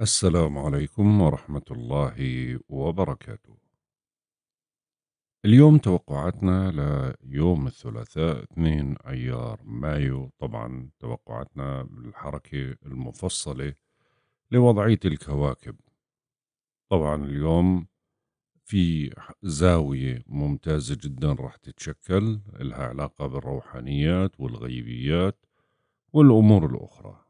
السلام عليكم ورحمة الله وبركاته. اليوم توقعاتنا ليوم الثلاثاء 2 أيار مايو، طبعًا توقعاتنا بالحركة المفصلة لوضعية الكواكب. طبعًا اليوم في زاوية ممتازة جدًا رح تتشكل إلها علاقة بالروحانيات والغيبيات والأمور الأخرى.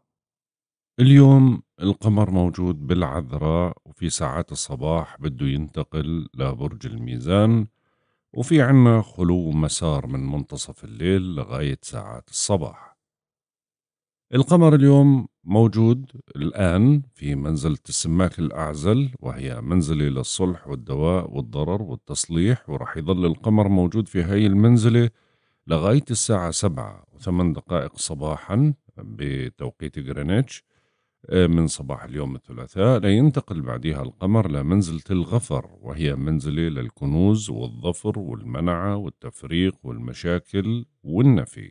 اليوم القمر موجود بالعذراء وفي ساعات الصباح بده ينتقل لبرج الميزان وفي عنا خلو مسار من منتصف الليل لغاية ساعات الصباح القمر اليوم موجود الآن في منزلة السماك الأعزل وهي منزلة للصلح والدواء والضرر والتصليح ورح يظل القمر موجود في هاي المنزلة لغاية الساعة سبعة وثمان دقائق صباحا بتوقيت غرينتش من صباح اليوم الثلاثاء لينتقل بعدها القمر لمنزلة الغفر وهي منزلة للكنوز والظفر والمنعة والتفريق والمشاكل والنفي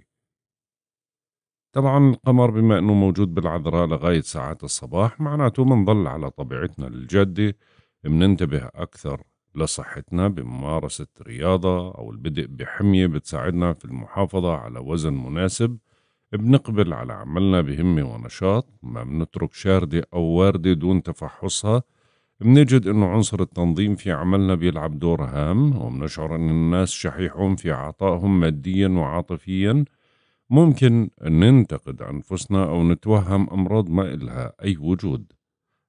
طبعا القمر بما أنه موجود بالعذراء لغاية ساعات الصباح معناته منظل على طبيعتنا الجادة مننتبه أكثر لصحتنا بممارسة رياضة أو البدء بحمية بتساعدنا في المحافظة على وزن مناسب بنقبل على عملنا بهمة ونشاط ما بنترك شاردة أو واردة دون تفحصها بنجد أنه عنصر التنظيم في عملنا بيلعب دور هام وبنشعر أن الناس شحيحون في عطائهم ماديا وعاطفيا ممكن ننتقد أنفسنا أو نتوهم أمراض ما إلها أي وجود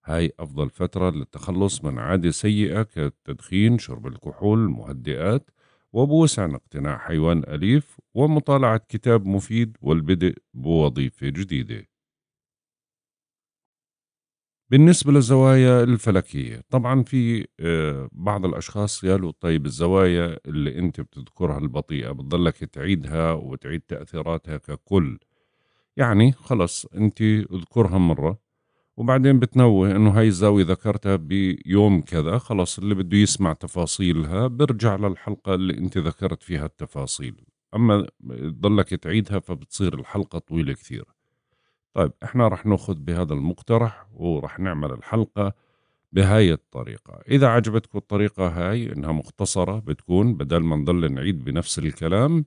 هاي أفضل فترة للتخلص من عادة سيئة كالتدخين شرب الكحول مهدئات وبوسعنا اقتناء حيوان أليف ومطالعة كتاب مفيد والبدء بوظيفة جديدة بالنسبة للزوايا الفلكية طبعا في آه، بعض الأشخاص قالوا طيب الزوايا اللي أنت بتذكرها البطيئة بتضلك تعيدها وتعيد تأثيراتها ككل يعني خلص أنت اذكرها مرة وبعدين بتنوه انه هاي الزاويه ذكرتها بيوم كذا خلص اللي بده يسمع تفاصيلها برجع للحلقه اللي انت ذكرت فيها التفاصيل اما تضلك تعيدها فبتصير الحلقه طويله كثير طيب احنا رح ناخذ بهذا المقترح ورح نعمل الحلقه بهاي الطريقة إذا عجبتكم الطريقة هاي إنها مختصرة بتكون بدل ما نضل نعيد بنفس الكلام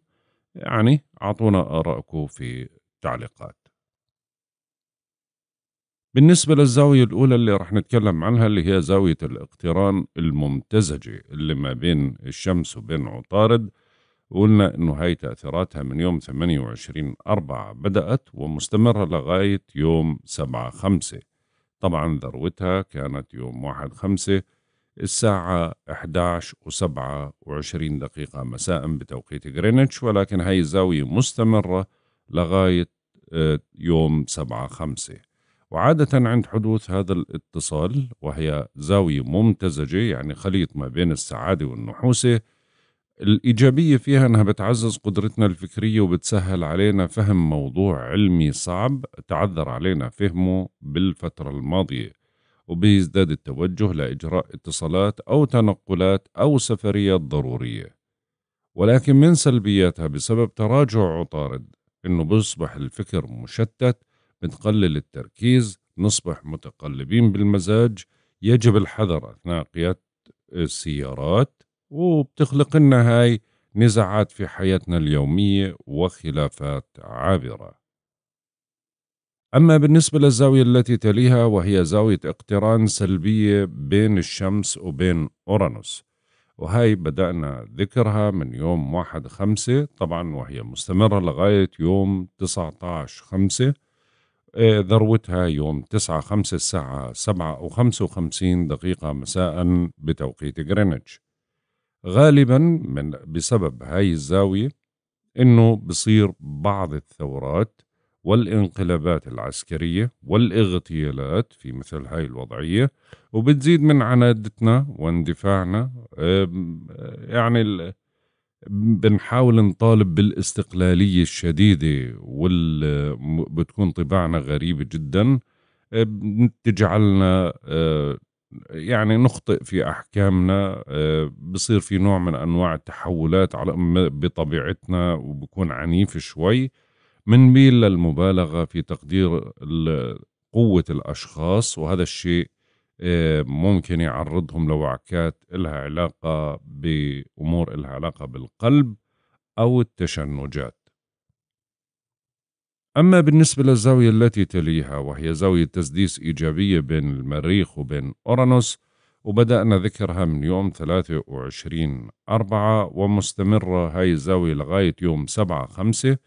يعني أعطونا آرائكم في التعليقات بالنسبة للزاوية الأولى اللي راح نتكلم عنها اللي هي زاوية الاقتران الممتزجة اللي ما بين الشمس وبين عطارد وقلنا إنه هاي تأثيراتها من يوم 28 أربعة بدأت ومستمرة لغاية يوم 7 خمسة طبعا ذروتها كانت يوم 1 خمسة الساعة 11 و7 و20 دقيقة مساء بتوقيت غرينتش ولكن هاي الزاوية مستمرة لغاية آه، يوم 7 خمسة وعادة عند حدوث هذا الاتصال وهي زاوية ممتزجة يعني خليط ما بين السعادة والنحوسة الإيجابية فيها أنها بتعزز قدرتنا الفكرية وبتسهل علينا فهم موضوع علمي صعب تعذر علينا فهمه بالفترة الماضية وبيزداد التوجه لإجراء اتصالات أو تنقلات أو سفريات ضرورية ولكن من سلبياتها بسبب تراجع عطارد إنه بيصبح الفكر مشتت بنقلل التركيز نصبح متقلبين بالمزاج يجب الحذر أثناء قيادة السيارات وبتخلق لنا هاي نزاعات في حياتنا اليومية وخلافات عابرة أما بالنسبة للزاوية التي تليها وهي زاوية اقتران سلبية بين الشمس وبين أورانوس وهي بدأنا ذكرها من يوم واحد خمسة طبعا وهي مستمرة لغاية يوم تسعة عشر خمسة آه، ذروتها يوم 9 5 الساعة 7 أو 55 دقيقة مساء بتوقيت غرينتش غالبا من بسبب هاي الزاوية أنه بصير بعض الثورات والانقلابات العسكرية والاغتيالات في مثل هاي الوضعية وبتزيد من عنادتنا واندفاعنا آه، يعني بنحاول نطالب بالاستقلالية الشديدة وال بتكون طباعنا غريبة جدا بتجعلنا آه، يعني نخطئ في أحكامنا آه، بصير في نوع من أنواع التحولات على بطبيعتنا وبكون عنيف شوي ميل للمبالغة في تقدير قوة الأشخاص وهذا الشيء ممكن يعرضهم لوعكات إلها علاقة بأمور إلها علاقة بالقلب أو التشنجات أما بالنسبة للزاوية التي تليها وهي زاوية تسديس إيجابية بين المريخ وبين أورانوس وبدأنا ذكرها من يوم 23 أربعة ومستمرة هاي الزاوية لغاية يوم 7 خمسة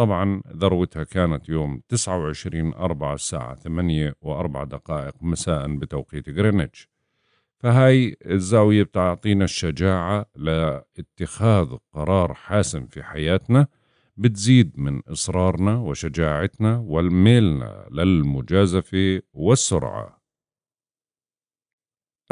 طبعا ذروتها كانت يوم 29 4 الساعة 8 و4 دقائق مساء بتوقيت غرينتش فهاي الزاوية بتعطينا الشجاعة لاتخاذ قرار حاسم في حياتنا بتزيد من إصرارنا وشجاعتنا والميلنا للمجازفة والسرعة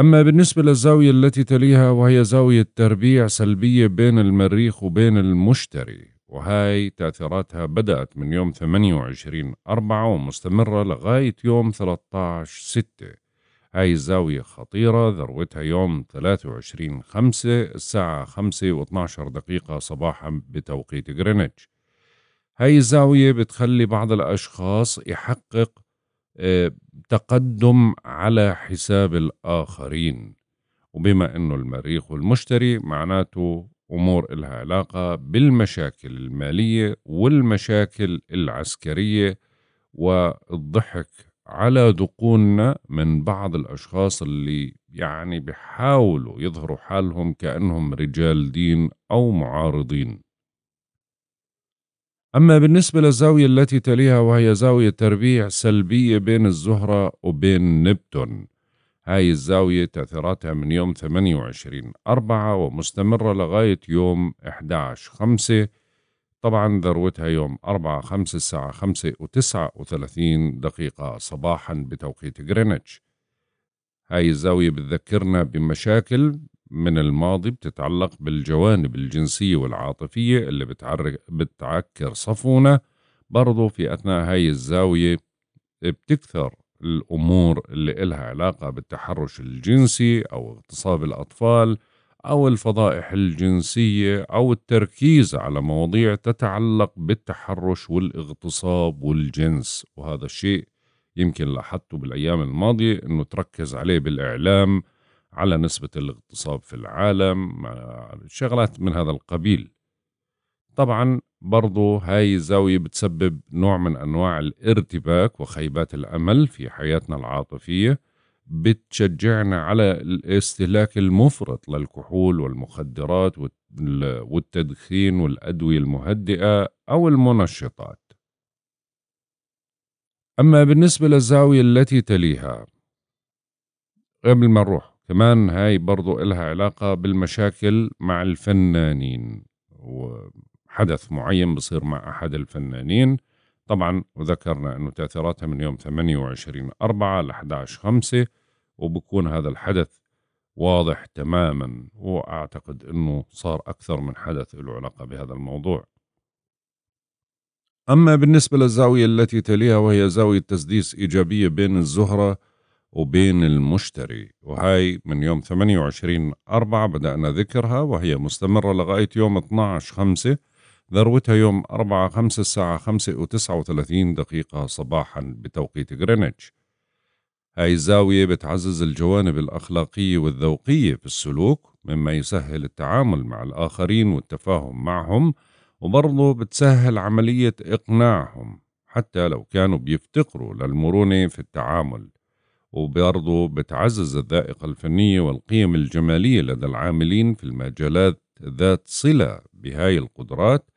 أما بالنسبة للزاوية التي تليها وهي زاوية تربيع سلبية بين المريخ وبين المشتري وهاي تأثيراتها بدأت من يوم 28 أربعة ومستمرة لغاية يوم 13 ستة هاي الزاوية خطيرة ذروتها يوم 23 خمسة الساعة خمسة و12 دقيقة صباحا بتوقيت غرينتش هاي الزاوية بتخلي بعض الأشخاص يحقق آه، تقدم على حساب الآخرين وبما أنه المريخ والمشتري معناته أمور إلها علاقة بالمشاكل المالية والمشاكل العسكرية والضحك على دقوننا من بعض الأشخاص اللي يعني بحاولوا يظهروا حالهم كأنهم رجال دين أو معارضين أما بالنسبة للزاوية التي تليها وهي زاوية تربيع سلبية بين الزهرة وبين نبتون هاي الزاوية تأثيراتها من يوم 28 أربعة ومستمرة لغاية يوم 11 خمسة طبعا ذروتها يوم 4 5 الساعة 5 و39 دقيقة صباحا بتوقيت غرينتش هاي الزاوية بتذكرنا بمشاكل من الماضي بتتعلق بالجوانب الجنسية والعاطفية اللي بتعكر صفونا برضو في أثناء هاي الزاوية بتكثر الأمور اللي إلها علاقة بالتحرش الجنسي أو اغتصاب الأطفال أو الفضائح الجنسية أو التركيز على مواضيع تتعلق بالتحرش والاغتصاب والجنس وهذا الشيء يمكن لاحظته بالأيام الماضية أنه تركز عليه بالإعلام على نسبة الاغتصاب في العالم شغلات من هذا القبيل طبعا برضو هاي الزاوية بتسبب نوع من أنواع الارتباك وخيبات الأمل في حياتنا العاطفية بتشجعنا على الاستهلاك المفرط للكحول والمخدرات والتدخين والأدوية المهدئة أو المنشطات أما بالنسبة للزاوية التي تليها قبل ما نروح كمان هاي برضو إلها علاقة بالمشاكل مع الفنانين حدث معين بصير مع أحد الفنانين طبعا وذكرنا أنه تأثيراتها من يوم 28 أربعة ل 11 5 وبكون هذا الحدث واضح تماما وأعتقد أنه صار أكثر من حدث له علاقة بهذا الموضوع أما بالنسبة للزاوية التي تليها وهي زاوية تسديس إيجابية بين الزهرة وبين المشتري وهي من يوم 28 أربعة بدأنا ذكرها وهي مستمرة لغاية يوم 12 خمسة ذروتها يوم 4 5 الساعة 5 و39 دقيقة صباحا بتوقيت غرينتش هاي الزاوية بتعزز الجوانب الأخلاقية والذوقية في السلوك مما يسهل التعامل مع الآخرين والتفاهم معهم وبرضه بتسهل عملية إقناعهم حتى لو كانوا بيفتقروا للمرونة في التعامل وبرضه بتعزز الذائقة الفنية والقيم الجمالية لدى العاملين في المجالات ذات صلة بهاي القدرات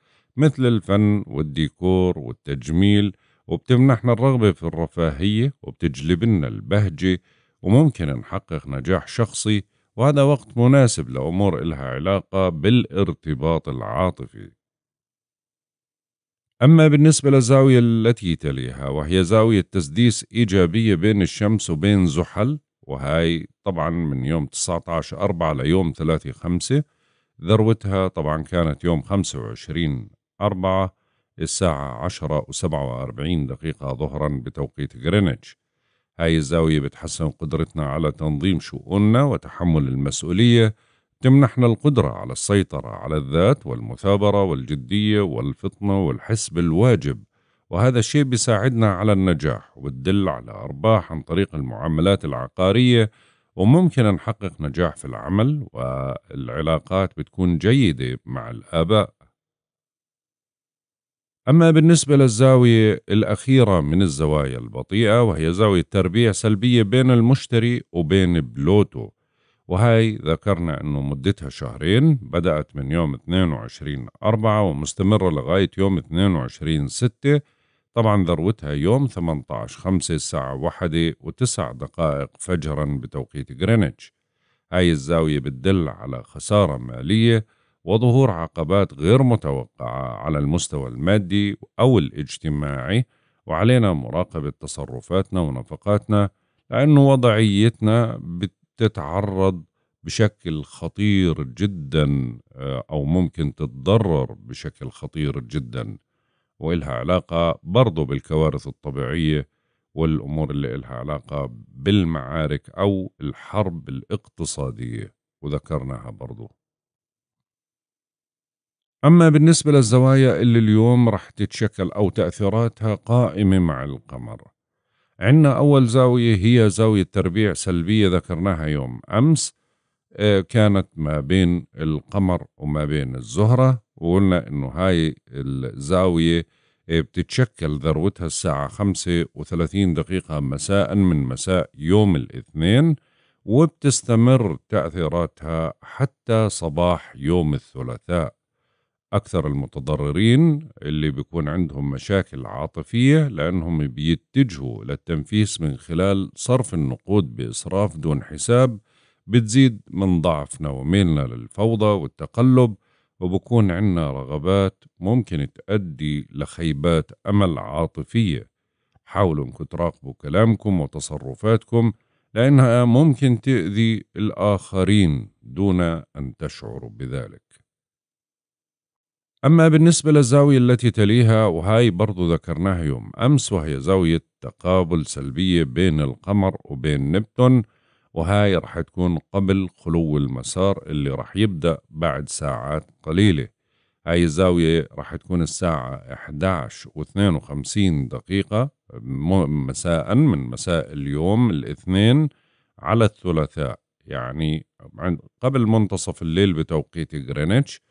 مثل الفن والديكور والتجميل وبتمنحنا الرغبة في الرفاهية وبتجلب لنا البهجة وممكن نحقق نجاح شخصي وهذا وقت مناسب لأمور إلها علاقة بالارتباط العاطفي أما بالنسبة للزاوية التي تليها وهي زاوية تسديس إيجابية بين الشمس وبين زحل وهي طبعا من يوم 19 4 ليوم 3 5 ذروتها طبعا كانت يوم 25 أربعة الساعة عشرة وسبعة وأربعين دقيقة ظهرا بتوقيت غرينتش هاي الزاوية بتحسن قدرتنا على تنظيم شؤوننا وتحمل المسؤولية تمنحنا القدرة على السيطرة على الذات والمثابرة والجدية والفطنة والحس بالواجب وهذا الشيء بيساعدنا على النجاح وبتدل على أرباح عن طريق المعاملات العقارية وممكن نحقق نجاح في العمل والعلاقات بتكون جيدة مع الآباء أما بالنسبة للزاوية الأخيرة من الزوايا البطيئة وهي زاوية تربيع سلبية بين المشتري وبين بلوتو وهي ذكرنا أنه مدتها شهرين بدأت من يوم 22 أربعة ومستمرة لغاية يوم 22 ستة طبعا ذروتها يوم 18 خمسة الساعة واحدة وتسع دقائق فجرا بتوقيت غرينتش هاي الزاوية بتدل على خسارة مالية وظهور عقبات غير متوقعة على المستوى المادي أو الاجتماعي وعلينا مراقبة تصرفاتنا ونفقاتنا لأن وضعيتنا بتتعرض بشكل خطير جدا آه، أو ممكن تتضرر بشكل خطير جدا وإلها علاقة برضو بالكوارث الطبيعية والأمور اللي إلها علاقة بالمعارك أو الحرب الاقتصادية وذكرناها برضو أما بالنسبة للزوايا اللي اليوم رح تتشكل أو تأثيراتها قائمة مع القمر عنا أول زاوية هي زاوية تربيع سلبية ذكرناها يوم أمس آه، كانت ما بين القمر وما بين الزهرة وقلنا إنه هاي الزاوية آه، بتتشكل ذروتها الساعة خمسة وثلاثين دقيقة مساء من مساء يوم الاثنين وبتستمر تأثيراتها حتى صباح يوم الثلاثاء أكثر المتضررين اللي بيكون عندهم مشاكل عاطفية لأنهم بيتجهوا للتنفيس من خلال صرف النقود بإسراف دون حساب بتزيد من ضعفنا وميلنا للفوضى والتقلب وبكون عندنا رغبات ممكن تؤدي لخيبات أمل عاطفية حاولوا انكم تراقبوا كلامكم وتصرفاتكم لأنها ممكن تأذي الآخرين دون أن تشعروا بذلك أما بالنسبة للزاوية التي تليها وهاي برضو ذكرناها يوم أمس وهي زاوية تقابل سلبية بين القمر وبين نبتون وهاي رح تكون قبل خلو المسار اللي رح يبدأ بعد ساعات قليلة هاي الزاوية رح تكون الساعة 11 و 52 دقيقة مساء من مساء اليوم الاثنين على الثلاثاء يعني قبل منتصف الليل بتوقيت غرينتش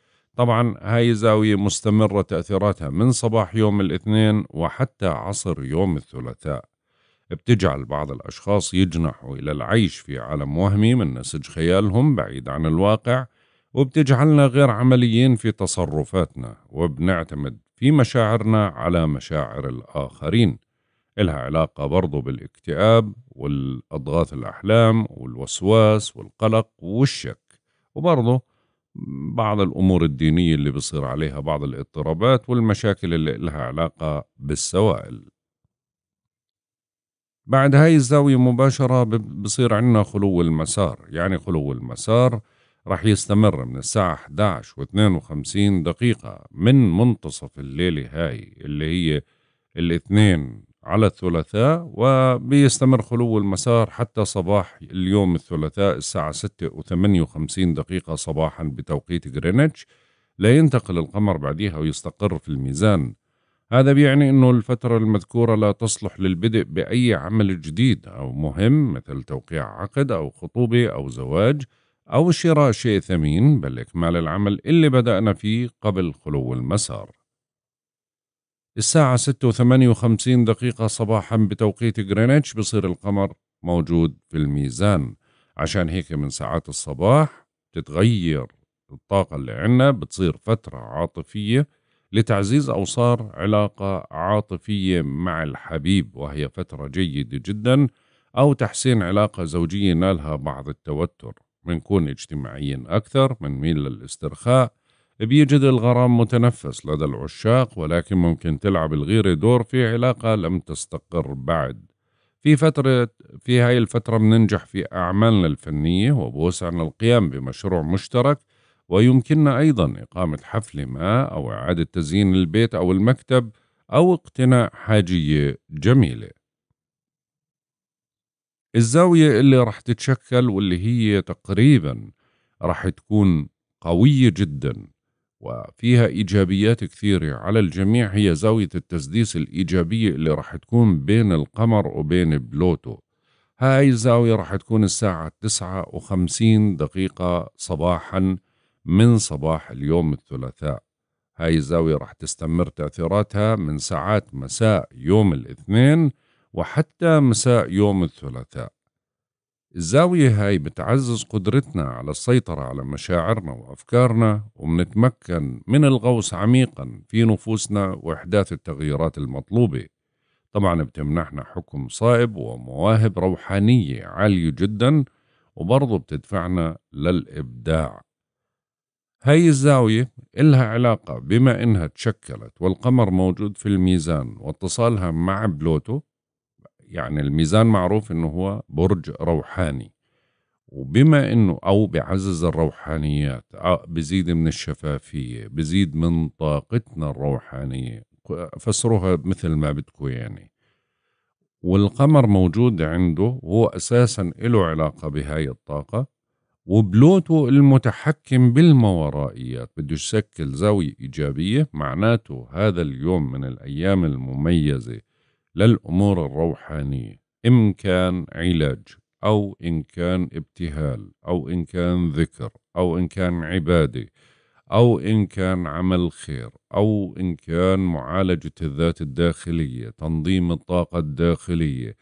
طبعا هاي زاوية مستمرة تأثيراتها من صباح يوم الاثنين وحتى عصر يوم الثلاثاء بتجعل بعض الأشخاص يجنحوا إلى العيش في عالم وهمي من نسج خيالهم بعيد عن الواقع وبتجعلنا غير عمليين في تصرفاتنا وبنعتمد في مشاعرنا على مشاعر الآخرين إلها علاقة برضو بالاكتئاب والأضغاث الأحلام والوسواس والقلق والشك وبرضه بعض الأمور الدينية اللي بصير عليها بعض الاضطرابات والمشاكل اللي لها علاقة بالسوائل بعد هاي الزاوية مباشرة بصير عندنا خلو المسار يعني خلو المسار رح يستمر من الساعة 11 و 52 دقيقة من منتصف الليلة هاي اللي هي الاثنين على الثلاثاء وبيستمر خلو المسار حتى صباح اليوم الثلاثاء الساعة 6 و58 دقيقة صباحا بتوقيت غرينتش لا ينتقل القمر بعديها ويستقر في الميزان هذا بيعني أنه الفترة المذكورة لا تصلح للبدء بأي عمل جديد أو مهم مثل توقيع عقد أو خطوبة أو زواج أو شراء شيء ثمين بل إكمال العمل اللي بدأنا فيه قبل خلو المسار الساعة 6 و58 دقيقة صباحا بتوقيت غرينتش بصير القمر موجود في الميزان عشان هيك من ساعات الصباح تتغير الطاقة اللي عنا بتصير فترة عاطفية لتعزيز أوصار علاقة عاطفية مع الحبيب وهي فترة جيدة جدا أو تحسين علاقة زوجية نالها بعض التوتر منكون اجتماعيين أكثر ميل للاسترخاء بيجد الغرام متنفس لدى العشاق ولكن ممكن تلعب الغيرة دور في علاقة لم تستقر بعد في فترة في هاي الفترة بننجح في أعمالنا الفنية وبوسعنا القيام بمشروع مشترك ويمكننا أيضا إقامة حفل ما أو إعادة تزيين البيت أو المكتب أو اقتناء حاجية جميلة الزاوية اللي رح تتشكل واللي هي تقريبا رح تكون قوية جدا وفيها إيجابيات كثيرة على الجميع هي زاوية التسديس الإيجابية اللي رح تكون بين القمر وبين بلوتو هاي الزاوية رح تكون الساعة تسعة وخمسين دقيقة صباحا من صباح اليوم الثلاثاء هاي الزاوية رح تستمر تأثيراتها من ساعات مساء يوم الاثنين وحتى مساء يوم الثلاثاء الزاوية هاي بتعزز قدرتنا على السيطرة على مشاعرنا وأفكارنا ومنتمكن من الغوص عميقا في نفوسنا وإحداث التغييرات المطلوبة طبعا بتمنحنا حكم صائب ومواهب روحانية عالية جدا وبرضو بتدفعنا للإبداع هاي الزاوية إلها علاقة بما إنها تشكلت والقمر موجود في الميزان واتصالها مع بلوتو يعني الميزان معروف انه هو برج روحاني وبما انه او بعزز الروحانيات بزيد من الشفافيه بزيد من طاقتنا الروحانيه فسروها مثل ما بدكم يعني والقمر موجود عنده هو اساسا له علاقه بهاي الطاقه وبلوتو المتحكم بالماورائيات بده يشكل زاويه ايجابيه معناته هذا اليوم من الايام المميزه للأمور الروحانية إن كان علاج أو إن كان ابتهال أو إن كان ذكر أو إن كان عبادة أو إن كان عمل خير أو إن كان معالجة الذات الداخلية تنظيم الطاقة الداخلية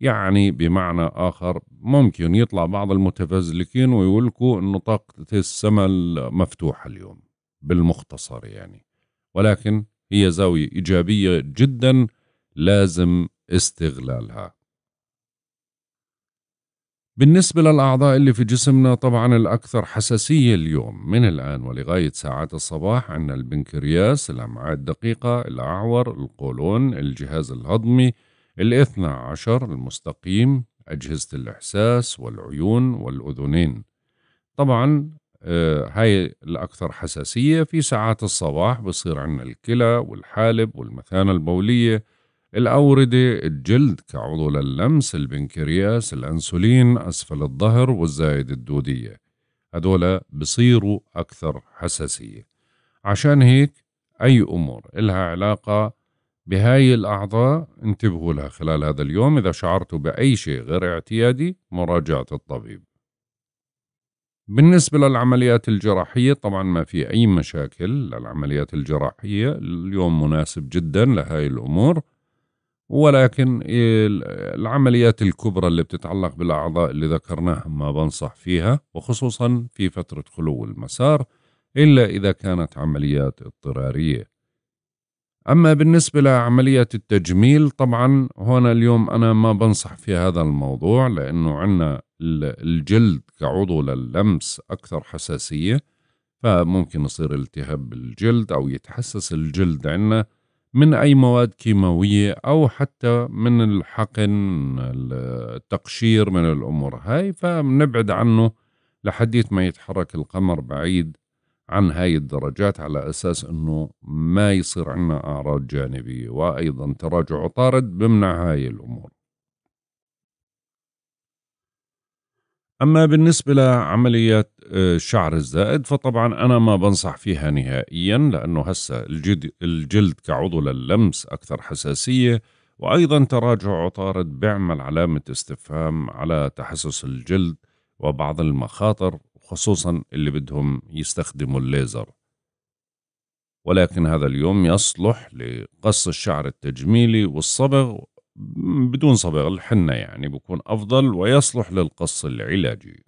يعني بمعنى آخر ممكن يطلع بعض المتفزلكين ويقولكوا أن طاقة السماء مفتوحة اليوم بالمختصر يعني ولكن هي زاوية إيجابية جدا لازم استغلالها بالنسبة للأعضاء اللي في جسمنا طبعا الأكثر حساسية اليوم من الآن ولغاية ساعات الصباح عندنا البنكرياس الأمعاء الدقيقة الأعور القولون الجهاز الهضمي الاثنى عشر المستقيم أجهزة الإحساس والعيون والأذنين طبعا آه، هاي الأكثر حساسية في ساعات الصباح بصير عندنا الكلى والحالب والمثانة البولية الأوردة الجلد كعضو للمس البنكرياس الأنسولين أسفل الظهر والزايد الدودية هدول بصيروا أكثر حساسية عشان هيك أي أمور إلها علاقة بهاي الأعضاء انتبهوا لها خلال هذا اليوم إذا شعرتوا بأي شيء غير اعتيادي مراجعة الطبيب بالنسبة للعمليات الجراحية طبعا ما في أي مشاكل للعمليات الجراحية اليوم مناسب جدا لهاي الأمور ولكن العمليات الكبرى اللي بتتعلق بالأعضاء اللي ذكرناها ما بنصح فيها وخصوصا في فترة خلو المسار إلا إذا كانت عمليات اضطرارية أما بالنسبة لعملية التجميل طبعا هنا اليوم أنا ما بنصح في هذا الموضوع لأنه عندنا الجلد كعضو لللمس أكثر حساسية فممكن يصير التهاب بالجلد أو يتحسس الجلد عندنا من أي مواد كيماوية أو حتى من الحقن التقشير من الأمور هاي فبنبعد عنه لحديث ما يتحرك القمر بعيد عن هاي الدرجات على أساس أنه ما يصير عنا أعراض جانبية وأيضا تراجع عطارد بمنع هاي الأمور أما بالنسبة لعمليات الشعر آه، الزائد فطبعا أنا ما بنصح فيها نهائيا لأنه هسه الجلد, الجلد كعضو للمس أكثر حساسية وأيضا تراجع عطارد بيعمل علامة استفهام على تحسس الجلد وبعض المخاطر خصوصا اللي بدهم يستخدموا الليزر ولكن هذا اليوم يصلح لقص الشعر التجميلي والصبغ بدون صبغ الحنة يعني بكون أفضل ويصلح للقص العلاجي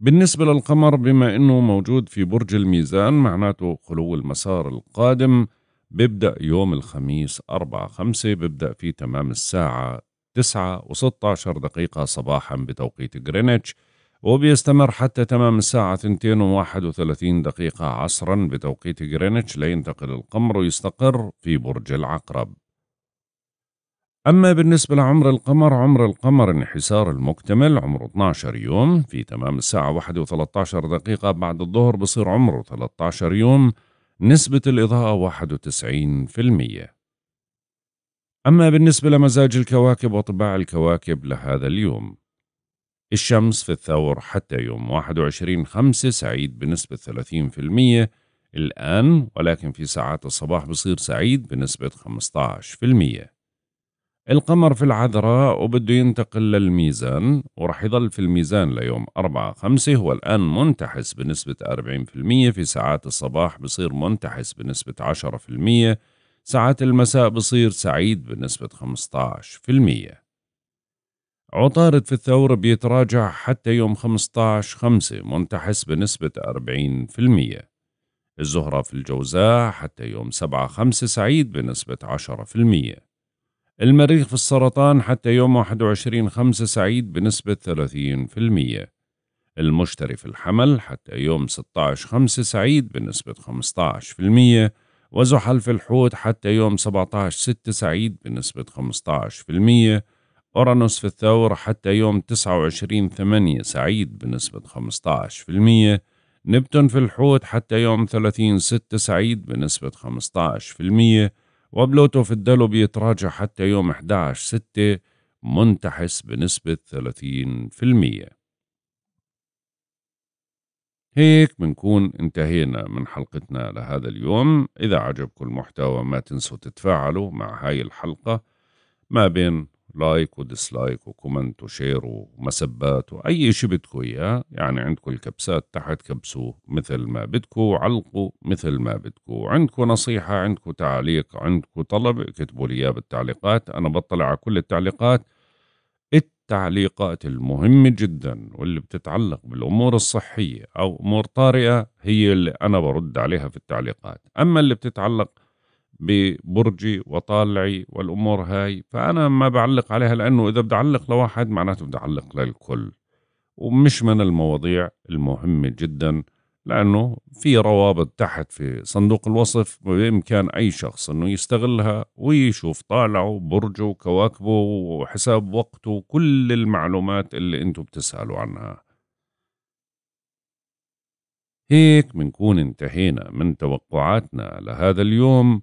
بالنسبة للقمر بما أنه موجود في برج الميزان معناته خلو المسار القادم بيبدأ يوم الخميس أربعة خمسة بيبدأ في تمام الساعة 9 و16 دقيقة صباحا بتوقيت غرينتش وبيستمر حتى تمام الساعة 2 و31 دقيقة عصرا بتوقيت غرينتش لينتقل القمر ويستقر في برج العقرب أما بالنسبة لعمر القمر عمر القمر انحسار المكتمل عمره 12 يوم في تمام الساعة 1 و13 دقيقة بعد الظهر بصير عمره 13 يوم نسبة الإضاءة 91% أما بالنسبة لمزاج الكواكب وطباع الكواكب لهذا اليوم الشمس في الثور حتى يوم 21 خمسة سعيد بنسبة 30% الآن ولكن في ساعات الصباح بصير سعيد بنسبة 15% القمر في العذراء وبده ينتقل للميزان ورح يضل في الميزان ليوم 4 5 هو الآن منتحس بنسبة 40% في ساعات الصباح بصير منتحس بنسبة 10% ساعات المساء بصير سعيد بنسبة 15% عطارد في الثور بيتراجع حتى يوم 15 5 منتحس بنسبة 40% الزهرة في الجوزاء حتى يوم 7 5 سعيد بنسبة 10% المريخ في السرطان حتى يوم 21 خمسة سعيد بنسبة 30% المشتري في الحمل حتى يوم 16 خمسة سعيد بنسبة 15% وزحل في الحوت حتى يوم 17 6 سعيد بنسبة 15% أورانوس في الثور حتى يوم 29 8 سعيد بنسبة 15% نبتون في الحوت حتى يوم 30 6 سعيد بنسبة 15% وبلوتو الدلو بيتراجع حتى يوم 11/6 منتحس بنسبة 30% هيك بنكون انتهينا من حلقتنا لهذا اليوم إذا عجبكم المحتوى ما تنسوا تتفاعلوا مع هاي الحلقة ما بين لايك وديسلايك وكومنت وشير ومسبات واي شيء بدكم اياه يعني عندكم الكبسات تحت كبسوه مثل ما بدكم علقوا مثل ما بدكم عندكم نصيحه عندكم تعليق عندكم طلب اكتبوا لي اياه بالتعليقات انا بطلع على كل التعليقات التعليقات المهمة جدا واللي بتتعلق بالأمور الصحية أو أمور طارئة هي اللي أنا برد عليها في التعليقات أما اللي بتتعلق ببرجي وطالعي والامور هاي فانا ما بعلق عليها لانه اذا بدي اعلق لواحد معناته بدي اعلق للكل ومش من المواضيع المهمه جدا لانه في روابط تحت في صندوق الوصف بامكان اي شخص انه يستغلها ويشوف طالعه برجه كواكبه وحساب وقته كل المعلومات اللي انتم بتسالوا عنها هيك منكون انتهينا من توقعاتنا لهذا اليوم